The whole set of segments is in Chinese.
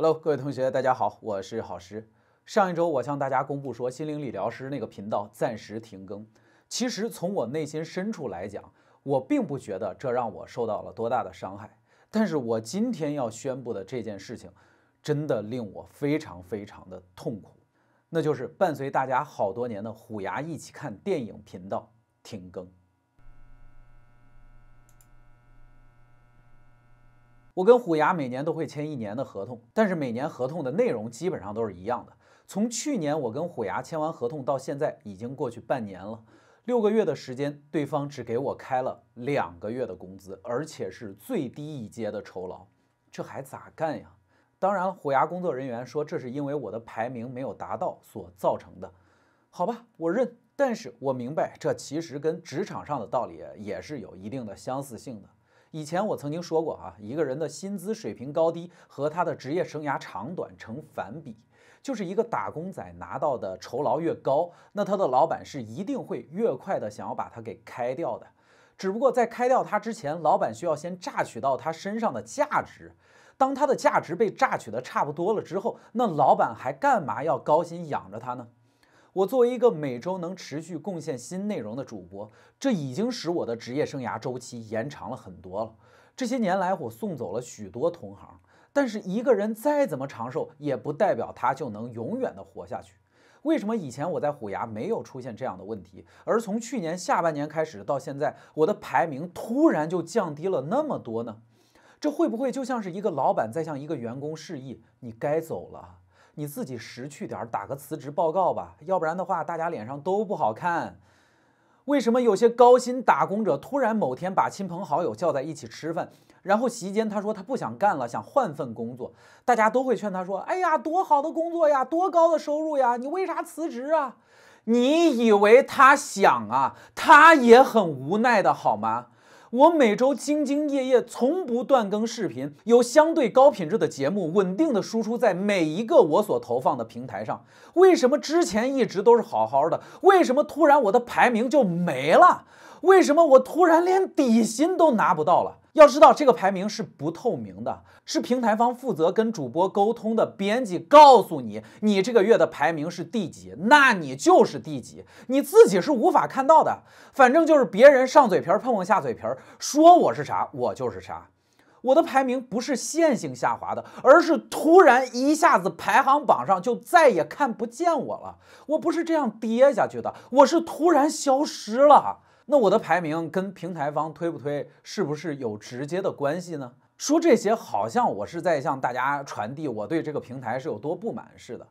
Hello，各位同学，大家好，我是郝师。上一周我向大家公布说，心灵理疗师那个频道暂时停更。其实从我内心深处来讲，我并不觉得这让我受到了多大的伤害。但是我今天要宣布的这件事情，真的令我非常非常的痛苦，那就是伴随大家好多年的虎牙一起看电影频道停更。我跟虎牙每年都会签一年的合同，但是每年合同的内容基本上都是一样的。从去年我跟虎牙签完合同到现在，已经过去半年了，六个月的时间，对方只给我开了两个月的工资，而且是最低一阶的酬劳，这还咋干呀？当然了，虎牙工作人员说，这是因为我的排名没有达到所造成的。好吧，我认，但是我明白，这其实跟职场上的道理也是有一定的相似性的。以前我曾经说过啊，一个人的薪资水平高低和他的职业生涯长短成反比，就是一个打工仔拿到的酬劳越高，那他的老板是一定会越快的想要把他给开掉的。只不过在开掉他之前，老板需要先榨取到他身上的价值。当他的价值被榨取的差不多了之后，那老板还干嘛要高薪养着他呢？我作为一个每周能持续贡献新内容的主播，这已经使我的职业生涯周期延长了很多了。这些年来，我送走了许多同行，但是一个人再怎么长寿，也不代表他就能永远的活下去。为什么以前我在虎牙没有出现这样的问题，而从去年下半年开始到现在，我的排名突然就降低了那么多呢？这会不会就像是一个老板在向一个员工示意，你该走了？你自己识趣点，打个辞职报告吧，要不然的话，大家脸上都不好看。为什么有些高薪打工者突然某天把亲朋好友叫在一起吃饭，然后席间他说他不想干了，想换份工作，大家都会劝他说：“哎呀，多好的工作呀，多高的收入呀，你为啥辞职啊？”你以为他想啊？他也很无奈的好吗？我每周兢兢业业，从不断更视频，有相对高品质的节目，稳定的输出在每一个我所投放的平台上。为什么之前一直都是好好的？为什么突然我的排名就没了？为什么我突然连底薪都拿不到了？要知道这个排名是不透明的，是平台方负责跟主播沟通的编辑告诉你你这个月的排名是第几，那你就是第几，你自己是无法看到的。反正就是别人上嘴皮碰碰下嘴皮儿，说我是啥，我就是啥。我的排名不是线性下滑的，而是突然一下子排行榜上就再也看不见我了。我不是这样跌下去的，我是突然消失了。那我的排名跟平台方推不推，是不是有直接的关系呢？说这些好像我是在向大家传递我对这个平台是有多不满似的。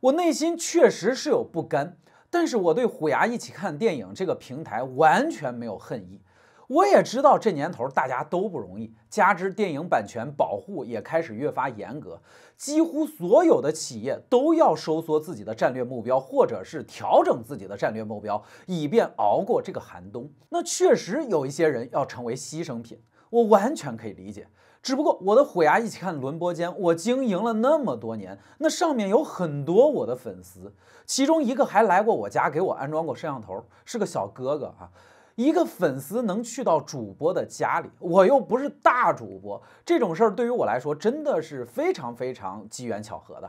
我内心确实是有不甘，但是我对虎牙一起看电影这个平台完全没有恨意。我也知道这年头大家都不容易，加之电影版权保护也开始越发严格，几乎所有的企业都要收缩自己的战略目标，或者是调整自己的战略目标，以便熬过这个寒冬。那确实有一些人要成为牺牲品，我完全可以理解。只不过我的虎牙一起看轮播间，我经营了那么多年，那上面有很多我的粉丝，其中一个还来过我家给我安装过摄像头，是个小哥哥啊。一个粉丝能去到主播的家里，我又不是大主播，这种事儿对于我来说真的是非常非常机缘巧合的，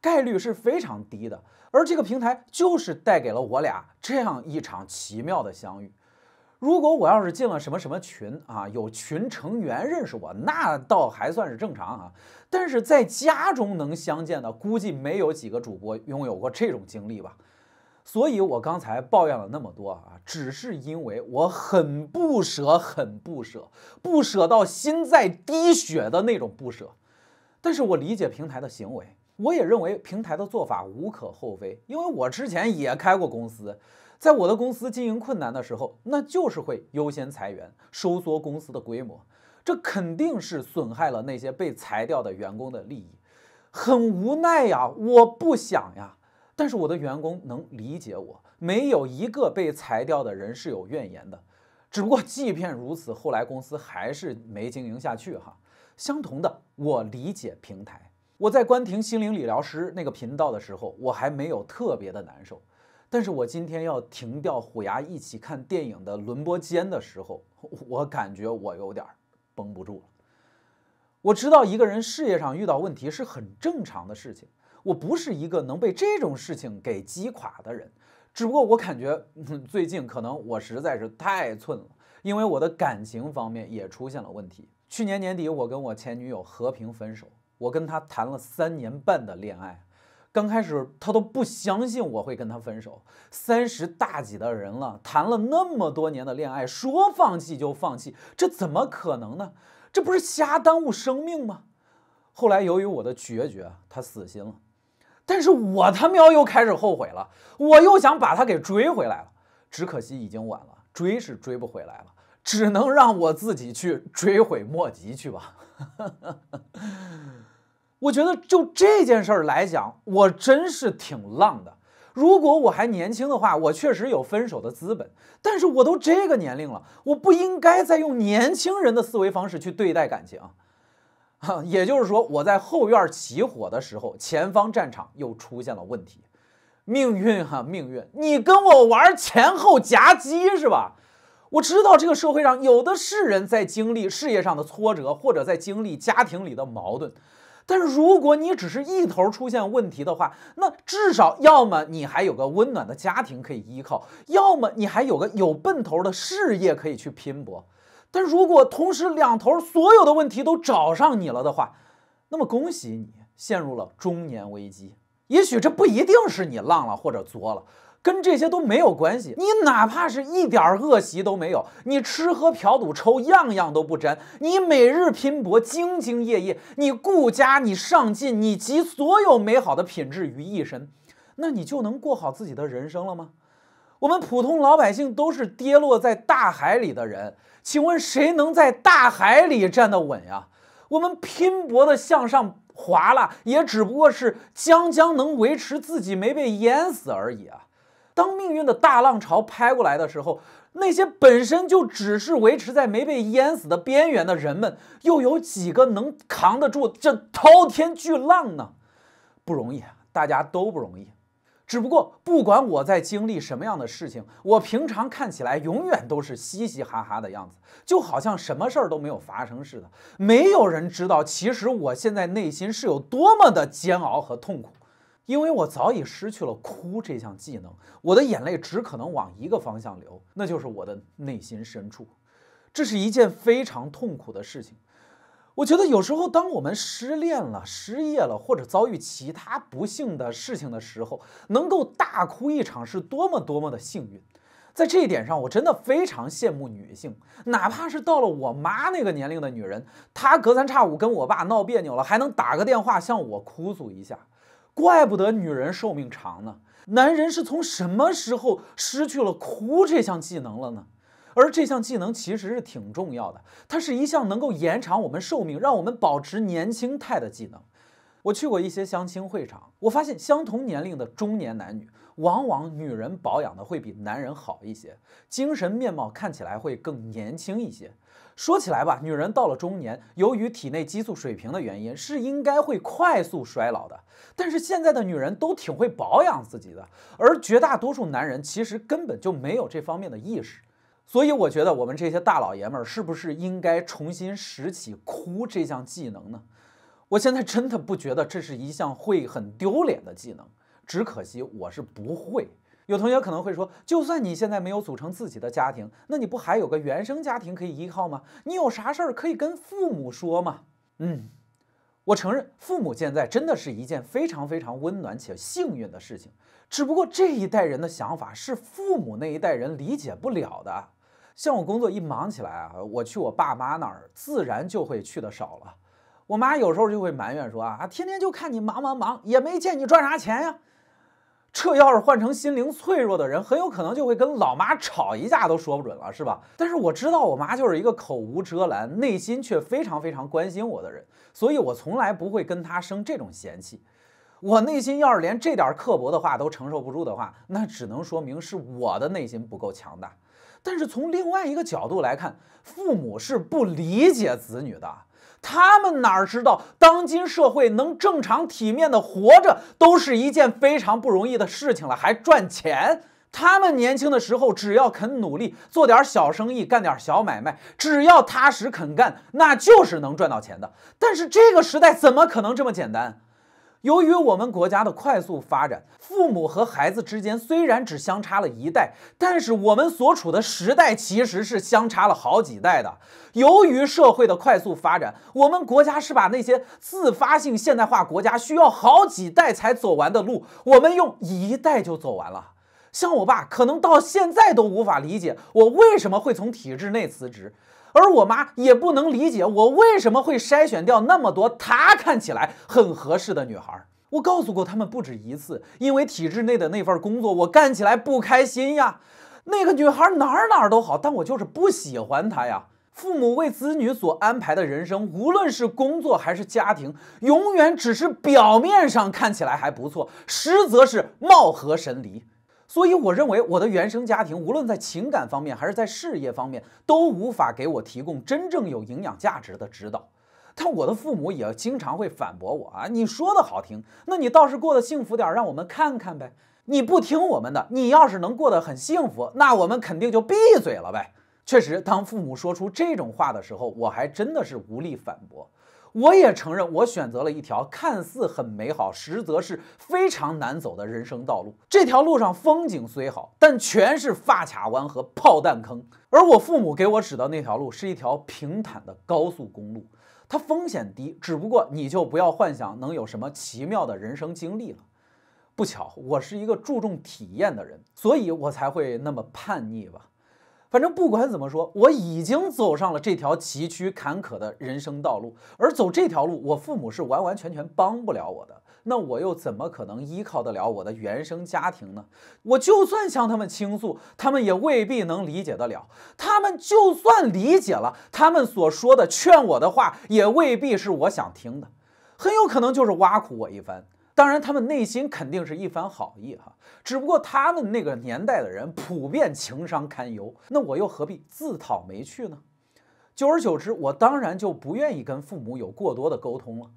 概率是非常低的。而这个平台就是带给了我俩这样一场奇妙的相遇。如果我要是进了什么什么群啊，有群成员认识我，那倒还算是正常啊。但是在家中能相见的，估计没有几个主播拥有过这种经历吧。所以，我刚才抱怨了那么多啊，只是因为我很不舍，很不舍，不舍到心在滴血的那种不舍。但是我理解平台的行为，我也认为平台的做法无可厚非，因为我之前也开过公司，在我的公司经营困难的时候，那就是会优先裁员，收缩公司的规模，这肯定是损害了那些被裁掉的员工的利益。很无奈呀，我不想呀。但是我的员工能理解我，没有一个被裁掉的人是有怨言的。只不过，即便如此，后来公司还是没经营下去。哈，相同的，我理解平台。我在关停心灵理疗师那个频道的时候，我还没有特别的难受。但是我今天要停掉虎牙一起看电影的轮播间的时候，我感觉我有点绷不住了。我知道，一个人事业上遇到问题是很正常的事情。我不是一个能被这种事情给击垮的人，只不过我感觉最近可能我实在是太寸了，因为我的感情方面也出现了问题。去年年底我跟我前女友和平分手，我跟她谈了三年半的恋爱，刚开始她都不相信我会跟她分手，三十大几的人了，谈了那么多年的恋爱，说放弃就放弃，这怎么可能呢？这不是瞎耽误生命吗？后来由于我的决绝，她死心了。但是我他喵又开始后悔了，我又想把他给追回来了，只可惜已经晚了，追是追不回来了，只能让我自己去追悔莫及去吧。我觉得就这件事儿来讲，我真是挺浪的。如果我还年轻的话，我确实有分手的资本。但是我都这个年龄了，我不应该再用年轻人的思维方式去对待感情。也就是说，我在后院起火的时候，前方战场又出现了问题。命运啊，命运，你跟我玩前后夹击是吧？我知道这个社会上有的是人在经历事业上的挫折，或者在经历家庭里的矛盾。但如果你只是一头出现问题的话，那至少要么你还有个温暖的家庭可以依靠，要么你还有个有奔头的事业可以去拼搏。但如果同时两头所有的问题都找上你了的话，那么恭喜你陷入了中年危机。也许这不一定是你浪了或者作了，跟这些都没有关系。你哪怕是一点恶习都没有，你吃喝嫖赌抽样样都不沾，你每日拼搏兢兢业业，你顾家你上进，你集所有美好的品质于一身，那你就能过好自己的人生了吗？我们普通老百姓都是跌落在大海里的人，请问谁能在大海里站得稳呀？我们拼搏地向上划了，也只不过是将将能维持自己没被淹死而已啊！当命运的大浪潮拍过来的时候，那些本身就只是维持在没被淹死的边缘的人们，又有几个能扛得住这滔天巨浪呢？不容易，大家都不容易。只不过，不管我在经历什么样的事情，我平常看起来永远都是嘻嘻哈哈的样子，就好像什么事儿都没有发生似的。没有人知道，其实我现在内心是有多么的煎熬和痛苦，因为我早已失去了哭这项技能，我的眼泪只可能往一个方向流，那就是我的内心深处。这是一件非常痛苦的事情。我觉得有时候，当我们失恋了、失业了，或者遭遇其他不幸的事情的时候，能够大哭一场是多么多么的幸运。在这一点上，我真的非常羡慕女性，哪怕是到了我妈那个年龄的女人，她隔三差五跟我爸闹别扭了，还能打个电话向我哭诉一下。怪不得女人寿命长呢，男人是从什么时候失去了哭这项技能了呢？而这项技能其实是挺重要的，它是一项能够延长我们寿命、让我们保持年轻态的技能。我去过一些相亲会场，我发现相同年龄的中年男女，往往女人保养的会比男人好一些，精神面貌看起来会更年轻一些。说起来吧，女人到了中年，由于体内激素水平的原因，是应该会快速衰老的。但是现在的女人都挺会保养自己的，而绝大多数男人其实根本就没有这方面的意识。所以我觉得我们这些大老爷们儿是不是应该重新拾起哭这项技能呢？我现在真的不觉得这是一项会很丢脸的技能。只可惜我是不会。有同学可能会说，就算你现在没有组成自己的家庭，那你不还有个原生家庭可以依靠吗？你有啥事儿可以跟父母说吗？嗯，我承认父母健在真的是一件非常非常温暖且幸运的事情。只不过这一代人的想法是父母那一代人理解不了的。像我工作一忙起来啊，我去我爸妈那儿自然就会去的少了。我妈有时候就会埋怨说啊，天天就看你忙忙忙，也没见你赚啥钱呀。这要是换成心灵脆弱的人，很有可能就会跟老妈吵一架，都说不准了，是吧？但是我知道我妈就是一个口无遮拦，内心却非常非常关心我的人，所以我从来不会跟她生这种嫌弃。我内心要是连这点刻薄的话都承受不住的话，那只能说明是我的内心不够强大。但是从另外一个角度来看，父母是不理解子女的，他们哪知道当今社会能正常体面的活着都是一件非常不容易的事情了，还赚钱？他们年轻的时候只要肯努力，做点小生意，干点小买卖，只要踏实肯干，那就是能赚到钱的。但是这个时代怎么可能这么简单？由于我们国家的快速发展，父母和孩子之间虽然只相差了一代，但是我们所处的时代其实是相差了好几代的。由于社会的快速发展，我们国家是把那些自发性现代化国家需要好几代才走完的路，我们用一代就走完了。像我爸可能到现在都无法理解我为什么会从体制内辞职，而我妈也不能理解我为什么会筛选掉那么多她看起来很合适的女孩。我告诉过他们不止一次，因为体制内的那份工作我干起来不开心呀。那个女孩哪哪都好，但我就是不喜欢她呀。父母为子女所安排的人生，无论是工作还是家庭，永远只是表面上看起来还不错，实则是貌合神离。所以我认为我的原生家庭，无论在情感方面还是在事业方面，都无法给我提供真正有营养价值的指导。但我的父母也经常会反驳我啊，你说的好听，那你倒是过得幸福点儿，让我们看看呗。你不听我们的，你要是能过得很幸福，那我们肯定就闭嘴了呗。确实，当父母说出这种话的时候，我还真的是无力反驳。我也承认，我选择了一条看似很美好，实则是非常难走的人生道路。这条路上风景虽好，但全是发卡弯和炮弹坑。而我父母给我指的那条路，是一条平坦的高速公路，它风险低。只不过，你就不要幻想能有什么奇妙的人生经历了。不巧，我是一个注重体验的人，所以我才会那么叛逆吧。反正不管怎么说，我已经走上了这条崎岖坎坷的人生道路，而走这条路，我父母是完完全全帮不了我的。那我又怎么可能依靠得了我的原生家庭呢？我就算向他们倾诉，他们也未必能理解得了。他们就算理解了，他们所说的劝我的话，也未必是我想听的，很有可能就是挖苦我一番。当然，他们内心肯定是一番好意哈，只不过他们那个年代的人普遍情商堪忧，那我又何必自讨没趣呢？久而久之，我当然就不愿意跟父母有过多的沟通了。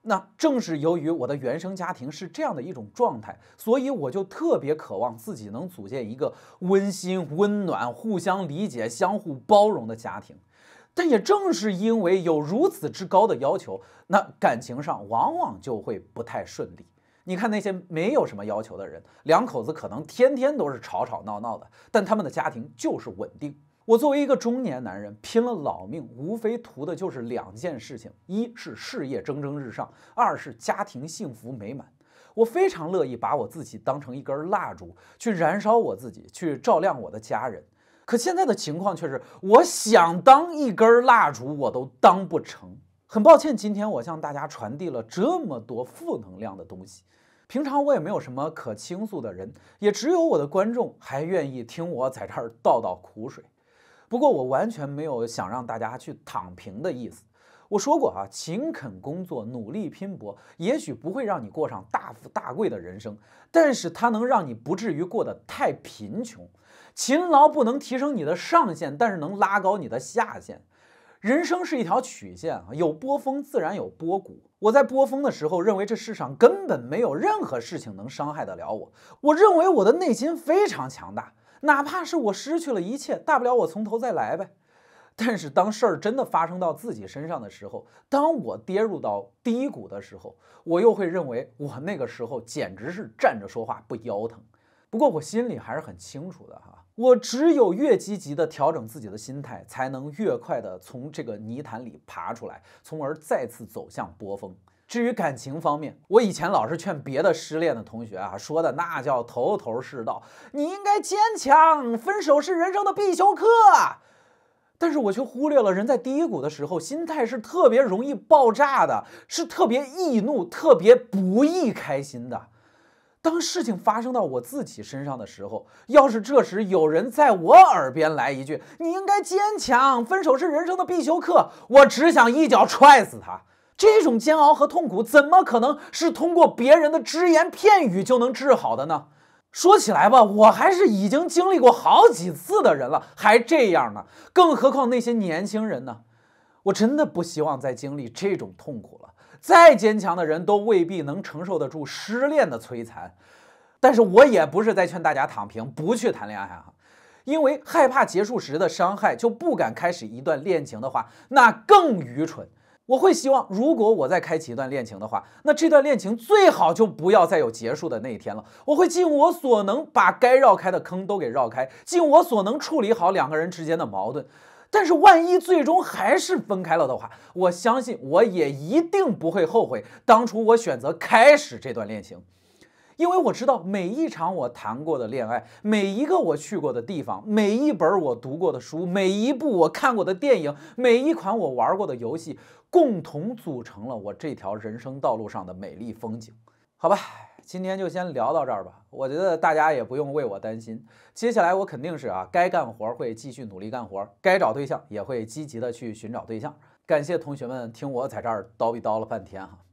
那正是由于我的原生家庭是这样的一种状态，所以我就特别渴望自己能组建一个温馨、温暖、互相理解、相互包容的家庭。但也正是因为有如此之高的要求，那感情上往往就会不太顺利。你看那些没有什么要求的人，两口子可能天天都是吵吵闹闹的，但他们的家庭就是稳定。我作为一个中年男人，拼了老命，无非图的就是两件事情：一是事业蒸蒸日上，二是家庭幸福美满。我非常乐意把我自己当成一根蜡烛，去燃烧我自己，去照亮我的家人。可现在的情况却是，我想当一根蜡烛，我都当不成。很抱歉，今天我向大家传递了这么多负能量的东西。平常我也没有什么可倾诉的人，也只有我的观众还愿意听我在这儿倒倒苦水。不过，我完全没有想让大家去躺平的意思。我说过啊，勤恳工作，努力拼搏，也许不会让你过上大富大贵的人生，但是它能让你不至于过得太贫穷。勤劳不能提升你的上限，但是能拉高你的下限。人生是一条曲线啊，有波峰自然有波谷。我在波峰的时候，认为这世上根本没有任何事情能伤害得了我。我认为我的内心非常强大，哪怕是我失去了一切，大不了我从头再来呗。但是当事儿真的发生到自己身上的时候，当我跌入到低谷的时候，我又会认为我那个时候简直是站着说话不腰疼。不过我心里还是很清楚的哈，我只有越积极的调整自己的心态，才能越快的从这个泥潭里爬出来，从而再次走向波峰。至于感情方面，我以前老是劝别的失恋的同学啊，说的那叫头头是道。你应该坚强，分手是人生的必修课。但是我却忽略了，人在低谷的时候，心态是特别容易爆炸的，是特别易怒、特别不易开心的。当事情发生到我自己身上的时候，要是这时有人在我耳边来一句“你应该坚强”，分手是人生的必修课，我只想一脚踹死他。这种煎熬和痛苦，怎么可能是通过别人的只言片语就能治好的呢？说起来吧，我还是已经经历过好几次的人了，还这样呢。更何况那些年轻人呢？我真的不希望再经历这种痛苦了。再坚强的人都未必能承受得住失恋的摧残。但是我也不是在劝大家躺平，不去谈恋爱啊，因为害怕结束时的伤害就不敢开始一段恋情的话，那更愚蠢。我会希望，如果我再开启一段恋情的话，那这段恋情最好就不要再有结束的那一天了。我会尽我所能把该绕开的坑都给绕开，尽我所能处理好两个人之间的矛盾。但是万一最终还是分开了的话，我相信我也一定不会后悔当初我选择开始这段恋情。因为我知道每一场我谈过的恋爱，每一个我去过的地方，每一本我读过的书，每一部我看过的电影，每一款我玩过的游戏，共同组成了我这条人生道路上的美丽风景。好吧，今天就先聊到这儿吧。我觉得大家也不用为我担心。接下来我肯定是啊，该干活会继续努力干活，该找对象也会积极的去寻找对象。感谢同学们听我在这儿叨逼叨了半天哈。